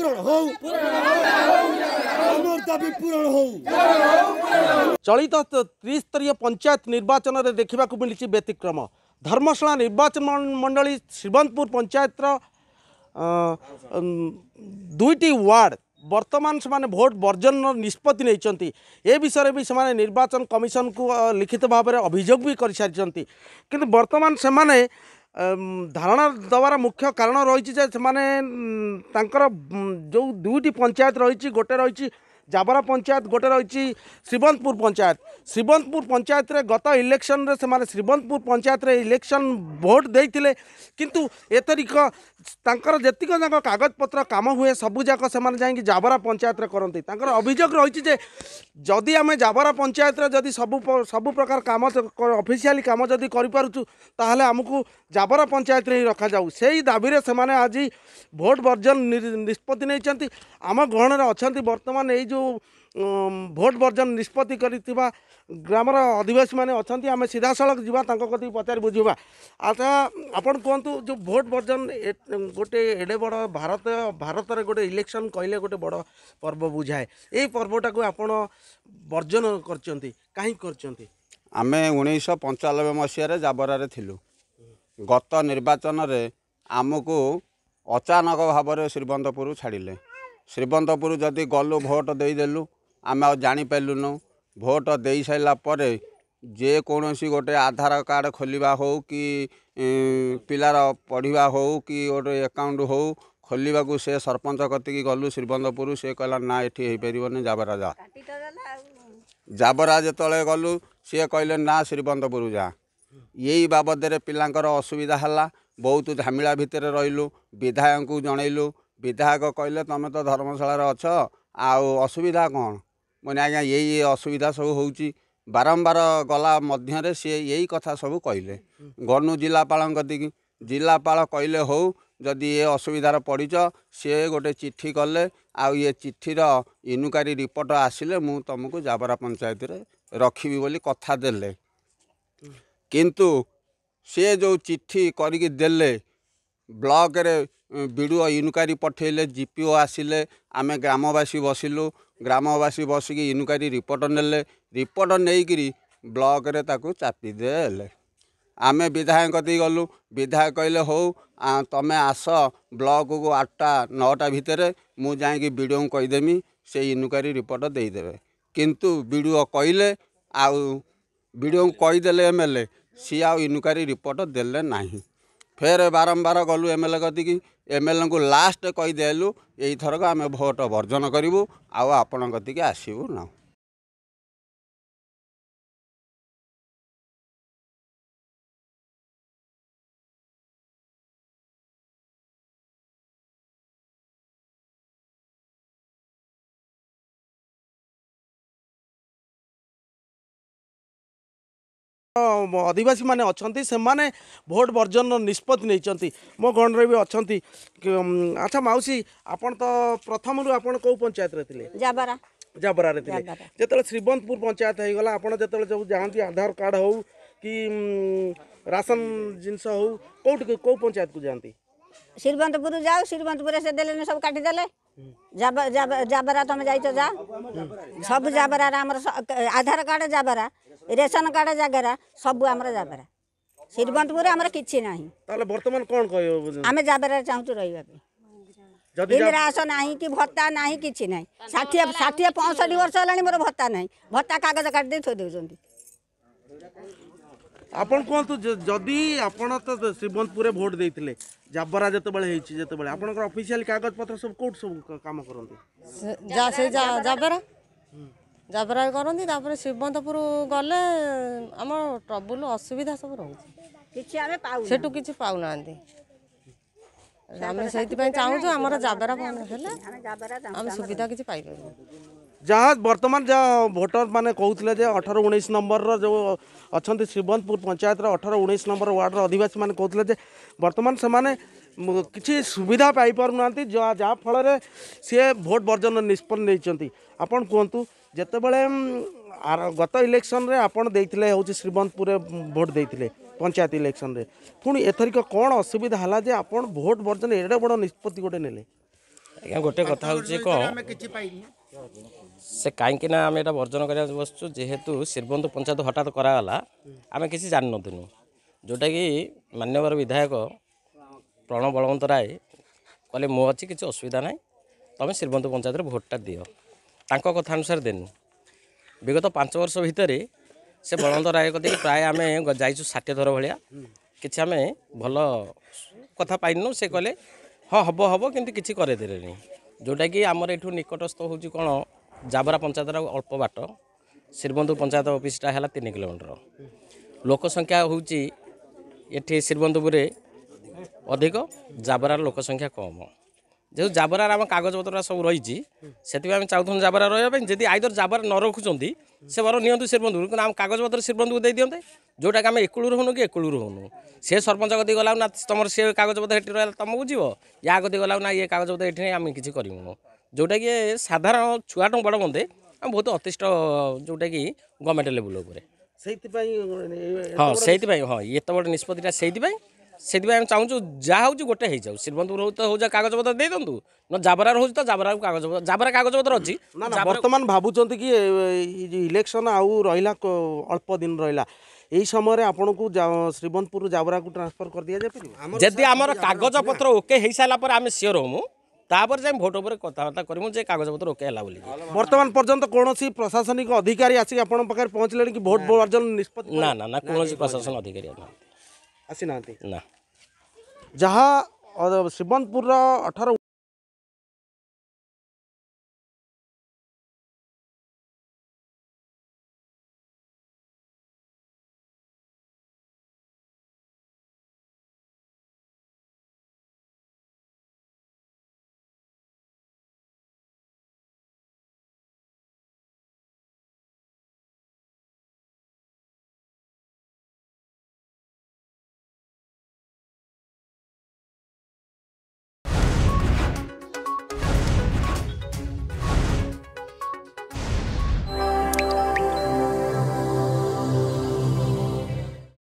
পূরণ হও আমার দাবি পূরণ হও চলিত ত্রিস্তরীয় পঞ্চায়েত নির্বাচনের দেখা মিলিছি ব্যতিক্রম ধর্মশালা নির্বাচন মণ্ডলী শ্রীবন্তপুর পঞ্চায়েতর দুইটি ওয়ার্ড বর্তমান সেমানে ভোট বর্জনর নিষ্পতি নেইছেন এ বিষয়ে বি সেমানে নির্বাচন কমিশন কু লিখিত ভাবে অভিযোগ বি করে সারি কিন্তু বর্তমান সেমানে ଧାରଣା ଦେବାର ମୁଖ୍ୟ କାରଣ ରହିଛି ଯେ ସେମାନେ ତାଙ୍କର ଯେଉଁ ଦୁଇଟି ପଞ୍ଚାୟତ ରହିଛି ଗୋଟେ ରହିଛି জাবরা পঞ্চায়েত গোটে রয়েছে শ্রীবন্তপুর পঞ্চায়েত শ্রীবন্তপুর পঞ্চায়েতের গত ইলেকশনরে সে শ্রীবন্তপুর পঞ্চায়েতের ইলেকশন ভোট দিয়ে কিন্তু এতরিক তাঁর যেতক যাক কাগজপত্র কাম হুয়ে সবুযাক সে যাই জাবরা পঞ্চায়েতের করতে তাঁর অভিযোগ রয়েছে যে যদি আমি জাবরা পঞ্চায়েতের যদি সবু সবু প্রকার কাম অফিসিয়ালি কাম যদি করে পুছু তাহলে আমি জাবরা পঞ্চায়েতরে হি রখা যাও সেই দাবিরে সে আজ ভোট বর্জন নিষ্পতি নিয়েছেন আমার গহণের অনেক বর্তমান এই যে ଯେଉଁ ଭୋଟ୍ ବର୍ଜନ ନିଷ୍ପତ୍ତି କରିଥିବା ଗ୍ରାମର ଅଧିବାସୀମାନେ ଅଛନ୍ତି ଆମେ ସିଧାସଳଖ ଯିବା ତାଙ୍କ କତିକି ପଚାରି ବୁଝିବା ଆଚ୍ଛା ଆପଣ କୁହନ୍ତୁ ଯେଉଁ ଭୋଟ୍ ବର୍ଜନ ଗୋଟେ ଏଡ଼େ ବଡ଼ ଭାରତ ଭାରତରେ ଗୋଟେ ଇଲେକ୍ସନ୍ କହିଲେ ଗୋଟେ ବଡ଼ ପର୍ବ ବୁଝାଏ ଏଇ ପର୍ବଟାକୁ ଆପଣ ବର୍ଜନ କରିଛନ୍ତି କାହିଁକି କରିଛନ୍ତି ଆମେ ଉଣେଇଶହ ପଞ୍ଚାନବେ ମସିହାରେ ଜାବରାରେ ଥିଲୁ ଗତ ନିର୍ବାଚନରେ ଆମକୁ ଅଚାନକ ଭାବରେ ଶ୍ରୀବନ୍ଦପୁର ଛାଡ଼ିଲେ ଶ୍ରୀବନ୍ତପୁର ଯଦି ଗଲୁ ଭୋଟ ଦେଇଦେଲୁ ଆମେ ଆଉ ଜାଣିପାରିଲୁନୁ ଭୋଟ ଦେଇସାରିଲା ପରେ ଯେକୌଣସି ଗୋଟେ ଆଧାର କାର୍ଡ଼ ଖୋଲିବା ହଉ କି ପିଲାର ପଢ଼ିବା ହଉ କି ଗୋଟେ ଆକାଉଣ୍ଟ ହଉ ଖୋଲିବାକୁ ସେ ସରପଞ୍ଚ କତିକି ଗଲୁ ଶ୍ରୀବନ୍ଦପୁର ସେ କହିଲା ନା ଏଠି ହେଇପାରିବନି ଜାବରା ଯା ଜାବରା ଯେତେବେଳେ ଗଲୁ ସିଏ କହିଲେ ନା ଶ୍ରୀବନ୍ଦପୁର ଯା ଏଇ ବାବଦରେ ପିଲାଙ୍କର ଅସୁବିଧା ହେଲା ବହୁତ ଝାମିଳା ଭିତରେ ରହିଲୁ ବିଧାୟକଙ୍କୁ ଜଣେଇଲୁ ବିଧାୟକ କହିଲେ ତୁମେ ତ ଧର୍ମଶାଳାରେ ଅଛ ଆଉ ଅସୁବିଧା କ'ଣ ମାନେ ଆଜ୍ଞା ଏଇ ଅସୁବିଧା ସବୁ ହେଉଛି ବାରମ୍ବାର ଗଲା ମଧ୍ୟରେ ସିଏ ଏଇ କଥା ସବୁ କହିଲେ ଗନୁ ଜିଲ୍ଲାପାଳଙ୍କ ଦିଗି ଜିଲ୍ଲାପାଳ କହିଲେ ହଉ ଯଦି ଏ ଅସୁବିଧାରେ ପଡ଼ିଛ ସିଏ ଗୋଟେ ଚିଠି କଲେ ଆଉ ଏ ଚିଠିର ଇନୁକାରୀ ରିପୋର୍ଟ ଆସିଲେ ମୁଁ ତୁମକୁ ଜାବରା ପଞ୍ଚାୟତରେ ରଖିବି ବୋଲି କଥା ଦେଲେ କିନ୍ତୁ ସିଏ ଯେଉଁ ଚିଠି କରିକି ଦେଲେ ବ୍ଲକରେ ବି ଡ଼ି ଓ ଇନକ୍ୱାରୀ ପଠାଇଲେ ଜି ପି ଓ ଆସିଲେ ଆମେ ଗ୍ରାମବାସୀ ବସିଲୁ ଗ୍ରାମବାସୀ ବସିକି ଇନକ୍ୱାରୀ ରିପୋର୍ଟ ନେଲେ ରିପୋର୍ଟ ନେଇକିରି ବ୍ଲକରେ ତାକୁ ଚାପି ଦେଲେ ଆମେ ବିଧାୟକ ଦେଇ ଗଲୁ ବିଧାୟକ କହିଲେ ହଉ ତମେ ଆସ ବ୍ଲକକୁ ଆଠଟା ନଅଟା ଭିତରେ ମୁଁ ଯାଇକି ବି ଡ଼ି ଓଙ୍କୁ କହିଦେମି ସେ ଇନକ୍ୱାରୀ ରିପୋର୍ଟ ଦେଇଦେବେ କିନ୍ତୁ ବି ଡ଼ି ଓ କହିଲେ ଆଉ ବି ଡ଼ି ଓଙ୍କୁ କହିଦେଲେ ଏମ୍ ଏଲ୍ ଏ ସିଏ ଆଉ ଇନକ୍ୱାରୀ ରିପୋର୍ଟ ଦେଲେ ନାହିଁ ଫେର ବାରମ୍ବାର ଗଲୁ ଏମ ଏଲ୍ ଏ କତିକି ଏମ ଏଲ୍ ଏଙ୍କୁ ଲାଷ୍ଟ କହିଦେଲୁ ଏଇଥରକ ଆମେ ଭୋଟ୍ ବର୍ଜନ କରିବୁ ଆଉ ଆପଣଙ୍କ କତିକି ଆସିବୁ ନାହୁଁ অধিবাসী মানে অনেক সেমানে ভোট বর্জনর নিষ্পতি নিয়েছেন মো গণরে বি অনেক আচ্ছা মাউসী আপনার তো প্রথম আপনার কেউ পঞ্চায়েতরে লে জাবারা জাবরারে লে যেত শ্রীবন্তপুর পঞ্চায়েত হয়ে গলা আপনার যেত যাতে আধার কার্ড হোক কি রাশন জিনিস হোক কোটি কেউ পঞ্চায়েত যাতে শ্রীবন্তপুর যাও শ্রীবন্তপুরে সে দেলে সব কাটিদেলে ଜାବରା ତମେ ଯାଇଛ ଯା ସବୁ ଜାବରାରେ ଆମର ଆଧାର କାର୍ଡ଼ ଜାବରା ରେସନ କାର୍ଡ଼ ଜାଗରା ସବୁ ଆମର ଜାବରା ଶ୍ରୀମନ୍ତପୁର ଆମର କିଛି ନାହିଁ ତାହେଲେ ବର୍ତ୍ତମାନ କ'ଣ କହିବ ଆମେ ଜାବରାରେ ଚାହୁଁଛୁ ରହିବା ପାଇଁ ଇନ୍ଦିରା ଆସ ନାହିଁ କି ଭତ୍ତା ନାହିଁ କିଛି ନାହିଁ ଷାଠିଏ ଷାଠିଏ ପଞ୍ଚଷଠି ବର୍ଷ ହେଲାଣି ମୋର ଭତ୍ତା ନାହିଁ ଭତ୍ତା କାଗଜ କାଟି ଦେଇ ଥୋଇ ଦେଉଛନ୍ତି ଆପଣ କୁହନ୍ତୁ ଯଦି ଆପଣ ତ ଶ୍ରୀମନ୍ତପୁରରେ ଭୋଟ ଦେଇଥିଲେ ଜାବରା ଯେତେବେଳେ ହେଇଛି ଯେତେବେଳେ ଆପଣଙ୍କର ଅଫିସିଆଲ କାଗଜପତ୍ର ସବୁ କୋଉଠି ସବୁ କାମ କରନ୍ତି ସେ ଜାବରା ଜାବରା କରନ୍ତି ତାପରେ ଶ୍ରୀମନ୍ତପୁର ଗଲେ ଆମ ଟ୍ରବୁଲ ଅସୁବିଧା ସବୁ ରହୁଛି କିଛି ଆମେ ପାଉ ସେଠୁ କିଛି ପାଉନାହାନ୍ତି ଆମେ ସେଇଥିପାଇଁ ଚାହୁଁଛୁ ଆମର ଜାବରା ହେଲେ ଆମେ ସୁବିଧା କିଛି ପାଇପାରିବୁ जहाँ बर्तमान जहाँ भोटर मैंने कहते अठर उन्नीस नंबर रो अच्छा श्रीवंतपुर पंचायत अठर उन्नीस नंबर वार्डर अधिवास मैंने कहते बर्तमान से मैंने किसी सुविधा पाईपर ना फल सी भोट बर्जन निष्पत्ति आपन कहतु जिते बड़े गत इलेक्शन आपते हूँ श्रीवंतपुर भोट देते पंचायत इलेक्शन में पुणी एथरिक कौन असुविधा है जे आप भोट बर्जन एडे बड़ निष्पत्ति गोटे ने गोटे कथा कौन ସେ କାହିଁକିନା ଆମେ ଏଇଟା ବର୍ଜନ କରିବାକୁ ବସିଛୁ ଯେହେତୁ ଶ୍ରୀବନ୍ଧୁ ପଞ୍ଚାୟତ ହଠାତ୍ କରାଗଲା ଆମେ କିଛି ଜାଣିନଥିଲୁ ଯେଉଁଟାକି ମାନ୍ୟବର ବିଧାୟକ ପ୍ରଣବ ବଳବନ୍ତ ରାୟ କହିଲେ ମୁଁ ଅଛି କିଛି ଅସୁବିଧା ନାହିଁ ତୁମେ ଶ୍ରୀବନ୍ଧୁ ପଞ୍ଚାୟତରେ ଭୋଟଟା ଦିଅ ତାଙ୍କ କଥା ଅନୁସାରେ ଦେନୁ ବିଗତ ପାଞ୍ଚ ବର୍ଷ ଭିତରେ ସେ ବଳବନ୍ତ ରାୟ କତିକି ପ୍ରାୟ ଆମେ ଯାଇଛୁ ଷାଠିଏ ଥର ଭଳିଆ କିଛି ଆମେ ଭଲ କଥା ପାଇନୁ ସେ କହିଲେ ହଁ ହେବ ହେବ କିନ୍ତୁ କିଛି କରେଇଦେଲେନି ଯେଉଁଟାକି ଆମର ଏଠୁ ନିକଟସ୍ଥ ହେଉଛି କ'ଣ ଜାବରା ପଞ୍ଚାୟତର ଅଳ୍ପ ବାଟ ଶ୍ରୀବନ୍ଧୁ ପଞ୍ଚାୟତ ଅଫିସଟା ହେଲା ତିନି କିଲୋମିଟର ଲୋକ ସଂଖ୍ୟା ହେଉଛି ଏଠି ଶ୍ରୀବନ୍ଧୁପୁରରେ ଅଧିକ ଜାବରାର ଲୋକ ସଂଖ୍ୟା କମ୍ ଯେହେତୁ ଜାବରାର ଆମ କାଗଜପତ୍ର ସବୁ ରହିଛି ସେଥିପାଇଁ ଆମେ ଚାହୁଁଥିଲୁ ଜାବରା ରହିବା ପାଇଁ ଯଦି ଆଇଦର ଜାବରା ନ ରଖୁଛନ୍ତି ସେ ବର ନିଅନ୍ତୁ ଶ୍ରୀବନ୍ଧୁ କିନ୍ତୁ ଆମ କାଗଜପତ୍ର ଶ୍ରୀବନ୍ଧୁକୁ ଦେଇଦିଅନ୍ତେ ଯେଉଁଟାକି ଆମେ ଏକୁଳରୁ ହେଉନୁ କି ଏକୁଳରୁ ହେଉନୁ ସେ ସରପଞ୍ଚ କତିକି ଗଲା ନା ତୁମର ସେ କାଗଜପତ୍ର ଏଠି ରହିଲା ତୁମକୁ ଯିବ ୟା କତିକି ଗଲା ନା ଇଏ କାଗଜପତ୍ର ଏଠି ନାହିଁ ଆମେ କିଛି କରିବୁନୁ ଯେଉଁଟାକି ସାଧାରଣ ଛୁଆଠୁ ବଡ଼ ମନ୍ଦେ ଆମେ ବହୁତ ଅତିଷ୍ଠ ଯେଉଁଟାକି ଗଭର୍ଣ୍ଣମେଣ୍ଟ ଲେବୁଲ୍ ଉପରେ ସେଇଥିପାଇଁ ହଁ ସେଇଥିପାଇଁ ହଁ ଏତେ ବଡ଼ ନିଷ୍ପତ୍ତିଟା ସେଇଥିପାଇଁ ସେଥିପାଇଁ ଆମେ ଚାହୁଁଛୁ ଯାହା ହେଉଛି ଗୋଟେ ହେଇଯାଉ ଶ୍ରୀମନ୍ତପୁର ହଉ ତ ହଉ କାଗଜପତ୍ର ଦେଇଦିଅନ୍ତୁ ନା ଜାବରାର ହେଉଛି ତ ଜାବରା କାଗଜପତ୍ର ଜାବରା କାଗଜପତ୍ର ଅଛି ବର୍ତ୍ତମାନ ଭାବୁଛନ୍ତି କି ଇଲେକ୍ସନ୍ ଆଉ ରହିଲା ଅଳ୍ପ ଦିନ ରହିଲା এই ସମୟରେ ଆପଣଙ୍କୁ শ্রীবন্তপুর ଜାବରାକୁ ଟ୍ରାନ୍ସଫର୍ করে ଯଦି ଆମର କାଗଜପତ୍ର ଓକେ ହେଇସାରିଲା ପରେ ଆମେ ସିଓର আমি ତାପରେ ଯାଇ ଭୋଟ୍ ଉପରେ କଥାବାର୍ତ୍ତା କରିବୁ ଯେ କାଗଜପତ୍ର ଓକେ ହେଲା ବୋଲି ବର୍ତ୍ତମାନ ପର୍ଯ୍ୟନ୍ତ କୌଣସି ପ୍ରଶାସନିକ ଅଧିକାରୀ ଆସିକି ଆପଣଙ୍କ ପାଖରେ ପହଞ୍ଚିଲେଣି କି ଭୋଟ୍ ବର୍ଜନ ନିଷ୍ପତ୍ତି ନା ନା ନା କୌଣସି ପ୍ରଶାସନ ଅଧିକାରୀ ଆସିନାହାନ୍ତି ନା ଯାହା ଶିବନପୁରର ଅଠର